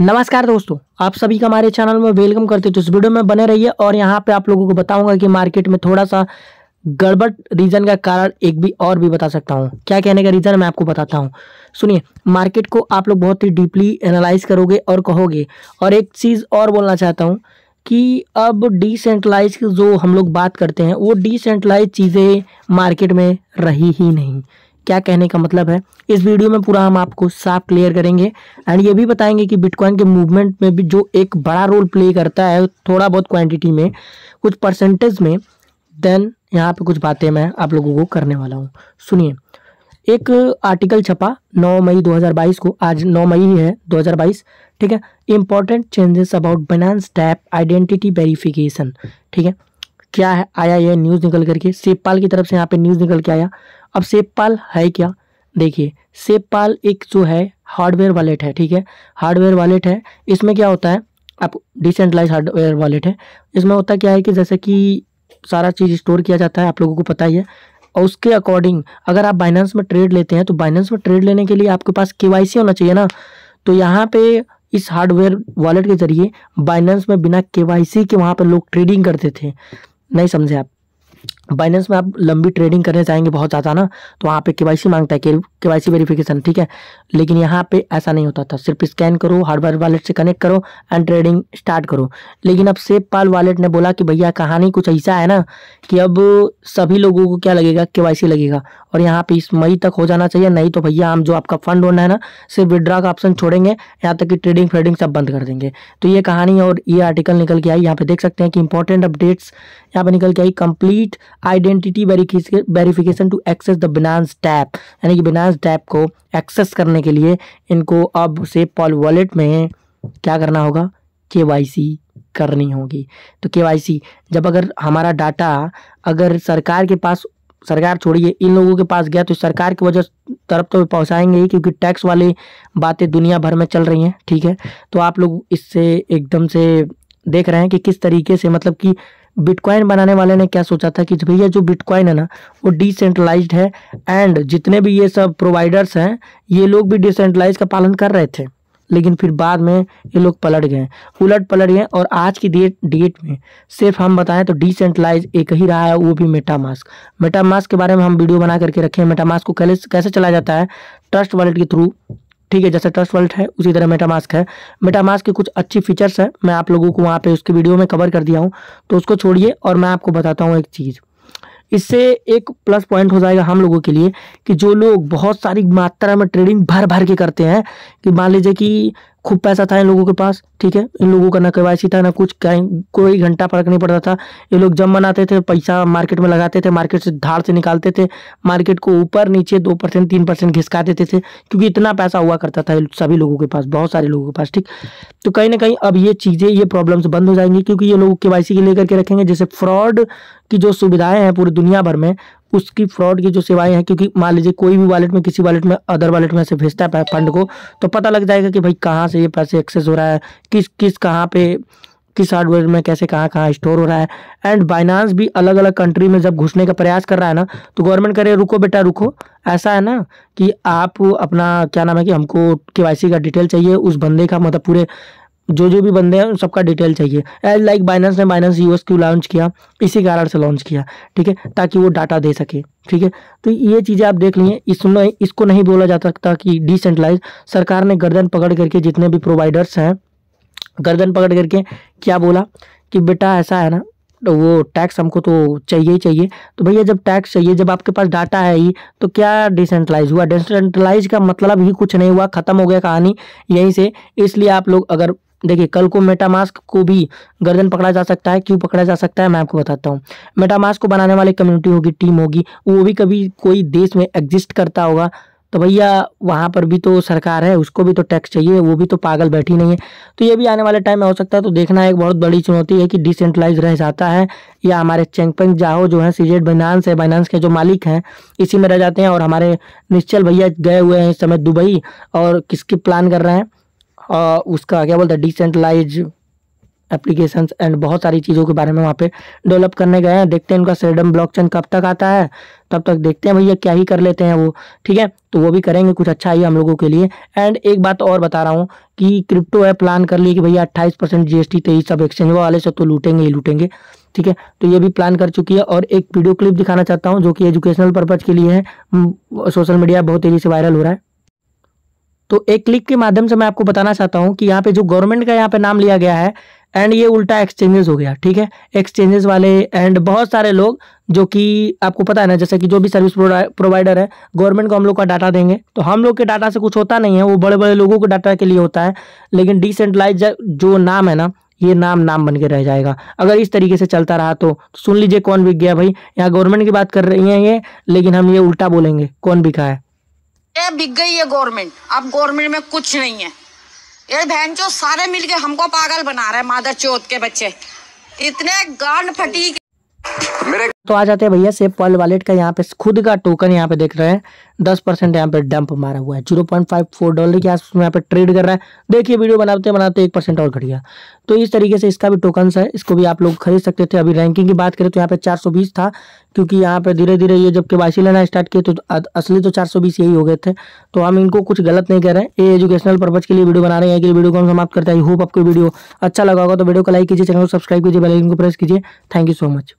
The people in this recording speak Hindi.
नमस्कार दोस्तों आप सभी का हमारे चैनल में वेलकम करते तो इस वीडियो में बने रहिए और यहाँ पे आप लोगों को बताऊंगा कि मार्केट में थोड़ा सा गड़बड़ रीज़न का कारण एक भी और भी बता सकता हूँ क्या कहने का रीज़न मैं आपको बताता हूँ सुनिए मार्केट को आप लोग बहुत ही डीपली एनालाइज करोगे और कहोगे और एक चीज़ और बोलना चाहता हूँ कि अब डिसेंट्रलाइज जो हम लोग बात करते हैं वो डिसेंट्रलाइज चीज़ें मार्केट में रही ही नहीं क्या कहने का मतलब है इस वीडियो में पूरा हम आपको साफ क्लियर करेंगे एंड ये भी बताएंगे कि बिटकॉइन के मूवमेंट में भी जो एक बड़ा रोल प्ले करता है थोड़ा बहुत क्वांटिटी में कुछ परसेंटेज में देन यहाँ पे कुछ बातें मैं आप लोगों को करने वाला हूँ सुनिए एक आर्टिकल छपा 9 मई 2022 को आज 9 मई ही है 2022 ठीक है important changes about Binance tap identity verification ठीक है क्या है आया यह न्यूज़ निकल करके सेबपाल की तरफ से यहाँ पे न्यूज़ निकल के आया अब सेबपाल है क्या देखिए सेबपाल एक जो है हार्डवेयर वॉलेट है ठीक है हार्डवेयर वॉलेट है इसमें क्या होता है आप डिसेंट्रलाइज हार्डवेयर वॉलेट है इसमें होता क्या है कि जैसे कि सारा चीज़ स्टोर किया जाता है आप लोगों को पता ही है और उसके अकॉर्डिंग अगर आप बाइनेंस में ट्रेड लेते हैं तो बाइनेंस में ट्रेड लेने के लिए आपके पास के होना चाहिए ना तो यहाँ पे इस हार्डवेयर वॉलेट के जरिए बाइनेंस में बिना के के वहाँ पर लोग ट्रेडिंग करते थे ในสำหรับ बाइनेंस में आप लंबी ट्रेडिंग करने जाएंगे बहुत ज़्यादा ना तो वहाँ पे केवाईसी मांगता है के वाई सी वेरिफिकेशन ठीक है लेकिन यहाँ पे ऐसा नहीं होता था सिर्फ स्कैन करो हार्डवेयर वॉलेट से कनेक्ट करो एंड ट्रेडिंग स्टार्ट करो लेकिन अब सेब पाल वॉलेट ने बोला कि भैया कहानी कुछ ऐसा है ना कि अब सभी लोगों को क्या लगेगा के लगेगा और यहाँ पर इस मई तक हो जाना चाहिए नहीं तो भैया हम जो आपका फंड होना है ना सिर्फ विड्रा का ऑप्शन छोड़ेंगे यहाँ तक कि ट्रेडिंग फ्रेडिंग सब बंद कर देंगे तो ये कहानी और ये आर्टिकल निकल के आई यहाँ पर देख सकते हैं कि इंपॉर्टेंट अपडेट्स यहाँ पर निकल के I complete identity verification to access the Binance tap यानी कि बिनांस टैप को एक्सेस करने के लिए इनको अब से पॉल वॉलेट में क्या करना होगा के करनी होगी तो के जब अगर हमारा डाटा अगर सरकार के पास सरकार छोड़िए इन लोगों के पास गया तो सरकार की वजह तरफ तो पहुंचाएंगे ही क्योंकि टैक्स वाले बातें दुनिया भर में चल रही हैं ठीक है तो आप लोग इससे एकदम से देख रहे हैं कि किस तरीके से मतलब कि बिटकॉइन बनाने वाले ने क्या सोचा था कि भैया जो बिटकॉइन है ना वो डिसेंट्रलाइज है एंड जितने भी ये सब प्रोवाइडर्स हैं ये लोग भी डिसेंट्रलाइज का पालन कर रहे थे लेकिन फिर बाद में ये लोग पलट गए उलट पलट गए और आज की डेट डेट में सिर्फ हम बताएं तो डिसेंट्रलाइज एक ही रहा है वो भी मेटामास्क मेटामास्क के बारे में हम वीडियो बना करके रखे हैं मेटामास्क को कैसे कैसे चलाया जाता है ट्रस्ट वॉलेट के थ्रू ठीक है जैसे ट्रस्ट वर्ल्ट है उसी तरह मेटामास्क है मेटामास्क के कुछ अच्छी फीचर्स हैं मैं आप लोगों को वहाँ पे उसकी वीडियो में कवर कर दिया हूँ तो उसको छोड़िए और मैं आपको बताता हूँ एक चीज़ इससे एक प्लस पॉइंट हो जाएगा हम लोगों के लिए कि जो लोग बहुत सारी मात्रा में ट्रेडिंग भर भर के करते हैं कि मान लीजिए कि खूब पैसा था इन लोगों के पास ठीक है इन लोगों का ना के था ना कुछ कहीं कोई घंटा फर्क नहीं पड़ता था ये लोग जम बनाते थे पैसा मार्केट में लगाते थे मार्केट से धार से निकालते थे मार्केट को ऊपर नीचे दो परसेंट तीन परसेंट घिसका देते थे क्योंकि इतना पैसा हुआ करता था सभी लोगों के पास बहुत सारे लोगों के पास ठीक तो कहीं ना कहीं अब ये चीज़ें ये प्रॉब्लम्स बंद हो जाएंगी क्योंकि ये लोग के के लेकर के रखेंगे जैसे फ्रॉड की जो सुविधाएं हैं पूरी दुनिया भर में उसकी फ्रॉड की जो सेवाएं हैं क्योंकि मान लीजिए कोई भी वॉलेट में किसी वॉलेट में अदर वॉलेट में से भेजता है फंड को तो पता लग जाएगा कि भाई कहाँ से ये पैसे एक्सेस हो रहा है किस किस कहाँ पे किस हार्डवेयर में कैसे कहाँ कहाँ स्टोर हो रहा है एंड बाइनांस भी अलग अलग कंट्री में जब घुसने का प्रयास कर रहा है ना तो गवर्नमेंट करे रुको बेटा रुको ऐसा है ना कि आप अपना क्या नाम है कि हमको के का डिटेल चाहिए उस बंदे का मतलब पूरे जो जो भी बंदे हैं उन सबका डिटेल चाहिए एज लाइक बाइनेंस ने बाइनेंस यूएस क्यू लॉन्च किया इसी कारण से लॉन्च किया ठीक है ताकि वो डाटा दे सके ठीक है तो ये चीज़ें आप देख लीजिए इसमें इसको नहीं बोला जा सकता कि डिसेंट्रलाइज सरकार ने गर्दन पकड़ करके जितने भी प्रोवाइडर्स हैं गर्दन पकड़ करके क्या बोला कि बेटा ऐसा है ना तो वो टैक्स हमको तो चाहिए ही चाहिए तो भैया जब टैक्स चाहिए जब आपके पास डाटा है ही तो क्या डिसेंट्रलाइज हुआ डिसेंट्रलाइज का मतलब ही कुछ नहीं हुआ ख़त्म हो गया कहानी यहीं से इसलिए आप लोग अगर देखिए कल को मेटामास्क को भी गर्दन पकड़ा जा सकता है क्यों पकड़ा जा सकता है मैं आपको बताता हूँ मेटामास्क को बनाने वाली कम्युनिटी होगी टीम होगी वो भी कभी कोई देश में एग्जिस्ट करता होगा तो भैया वहाँ पर भी तो सरकार है उसको भी तो टैक्स चाहिए वो भी तो पागल बैठी नहीं है तो ये भी आने वाले टाइम में हो सकता है तो देखना एक बहुत बड़ी चुनौती है कि डिसेंट्रलाइज रह जाता है या हमारे चैंगपेंग जाहो जो है सीजेट बाइनांस है बाइनांस के जो मालिक हैं इसी में रह जाते हैं और हमारे निश्चल भैया गए हुए हैं इस समय दुबई और किसकी प्लान कर रहे हैं आ, उसका क्या बोलते हैं डिसेंट्रलाइज एप्लीकेशंस एंड बहुत सारी चीज़ों के बारे में वहाँ पे डेवलप करने गए हैं देखते हैं उनका सेडम ब्लॉकचेन कब तक आता है तब तक देखते हैं भैया क्या ही कर लेते हैं वो ठीक है तो वो भी करेंगे कुछ अच्छा ही हम लोगों के लिए एंड एक बात और बता रहा हूँ कि क्रिप्टो है प्लान कर लिए कि भैया अट्ठाईस परसेंट जी एस सब एक्सचेंज वाले से तो लूटेंगे ही लूटेंगे ठीक है तो ये भी प्लान कर चुकी है और एक वीडियो क्लिप दिखाना चाहता हूँ जो कि एजुकेशनल पर्पज़ के लिए है सोशल हम्म, मीडिया बहुत तेज़ी से वायरल हो रहा है तो एक क्लिक के माध्यम से मैं आपको बताना चाहता हूं कि यहाँ पे जो गवर्नमेंट का यहाँ पे नाम लिया गया है एंड ये उल्टा एक्सचेंजेस हो गया ठीक है एक्सचेंजेस वाले एंड बहुत सारे लोग जो कि आपको पता है ना जैसे कि जो भी सर्विस प्रोवाइडर है गवर्नमेंट को हम लोग का डाटा देंगे तो हम लोग के डाटा से कुछ होता नहीं है वो बड़े बड़े लोगों के डाटा के लिए होता है लेकिन डिसेंट्रलाइज जो नाम है ना ये नाम नाम बन के रह जाएगा अगर इस तरीके से चलता रहा तो, तो सुन लीजिए कौन बिक गया भाई यहाँ गवर्नमेंट की बात कर रही है ये लेकिन हम ये उल्टा बोलेंगे कौन बिका है ये बिक गई है गवर्नमेंट अब गवर्नमेंट में कुछ नहीं है ये बहन जो सारे मिलके हमको पागल बना रहे मादर चौथ के बच्चे इतने गांड फटी मेरे तो आ जाते हैं भैया से पर्ल वॉलेट का यहाँ पे खुद का टोकन यहाँ पे देख रहे हैं दस परसेंट यहाँ पे डंप मारा हुआ है zero point five four dollar के आसपास यहाँ पे ट्रेड कर रहा है देखिए वीडियो बनाते बनाते एक परसेंट और घट गया तो इस तरीके से इसका भी टोकन है इसको भी आप लोग खरीद सकते थे अभी रैंकिंग की बात करें तो यहाँ पे चार सौ बीस था क्योंकि यहाँ पे धीरे धीरे ये जब के लेना स्टार्ट किए तो असली तो 420 यही हो गए थे तो हम इनको कुछ गलत नहीं कह रहे हैं ये एजुकेशनल पर्पज के लिए वीडियो बना रहे हैं कि वीडियो को हम समाप्त करते हैं आई होप आपको वीडियो अच्छा लगा होगा तो वीडियो को लाइक कीजिए चैनल को सब्सक्राइब कीजिए बेल को प्रेस कीजिए थैंक यू सो मच